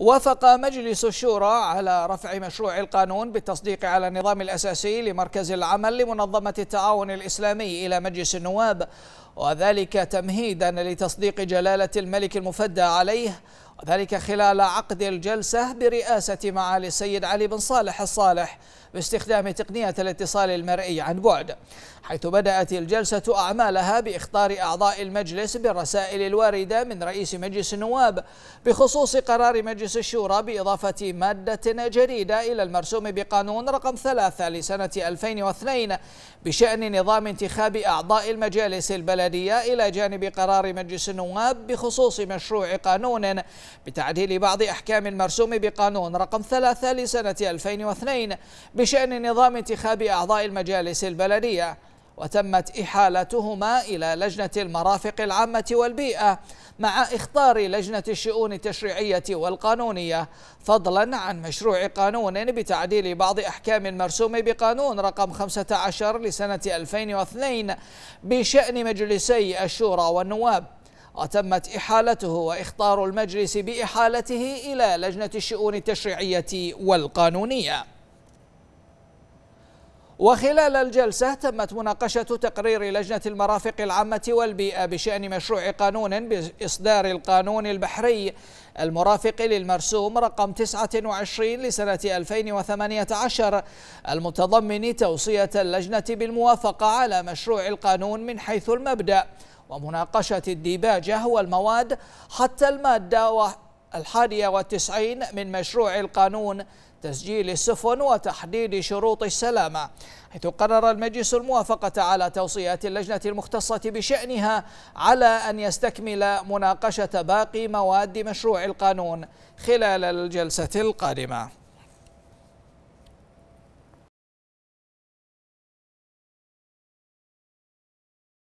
وافق مجلس الشورى على رفع مشروع القانون بالتصديق على النظام الأساسي لمركز العمل لمنظمة التعاون الإسلامي إلى مجلس النواب وذلك تمهيدا لتصديق جلالة الملك المفدى عليه وذلك خلال عقد الجلسة برئاسة معالي السيد علي بن صالح الصالح باستخدام تقنية الاتصال المرئي عن بعد حيث بدأت الجلسة أعمالها بإخطار أعضاء المجلس بالرسائل الواردة من رئيس مجلس النواب بخصوص قرار مجلس الشورى بإضافة مادة جديدة إلى المرسوم بقانون رقم ثلاثة لسنة 2002 بشأن نظام انتخاب أعضاء المجالس البلدية إلى جانب قرار مجلس النواب بخصوص مشروع قانون بتعديل بعض أحكام المرسوم بقانون رقم ثلاثة لسنة 2002 بشأن نظام انتخاب أعضاء المجالس البلدية وتمت إحالتهما إلى لجنة المرافق العامة والبيئة مع إخطار لجنة الشؤون التشريعية والقانونية فضلا عن مشروع قانون بتعديل بعض أحكام المرسوم بقانون رقم 15 لسنة 2002 بشأن مجلسي الشورى والنواب وتمت إحالته وإخطار المجلس بإحالته إلى لجنة الشؤون التشريعية والقانونية وخلال الجلسة تمت مناقشة تقرير لجنة المرافق العامة والبيئة بشأن مشروع قانون بإصدار القانون البحري المرافق للمرسوم رقم 29 لسنة 2018 المتضمن توصية اللجنة بالموافقة على مشروع القانون من حيث المبدأ ومناقشة الديباجة والمواد حتى المادة الحادية والتسعين من مشروع القانون تسجيل السفن وتحديد شروط السلامة حيث قرر المجلس الموافقة على توصيات اللجنة المختصة بشأنها على أن يستكمل مناقشة باقي مواد مشروع القانون خلال الجلسة القادمة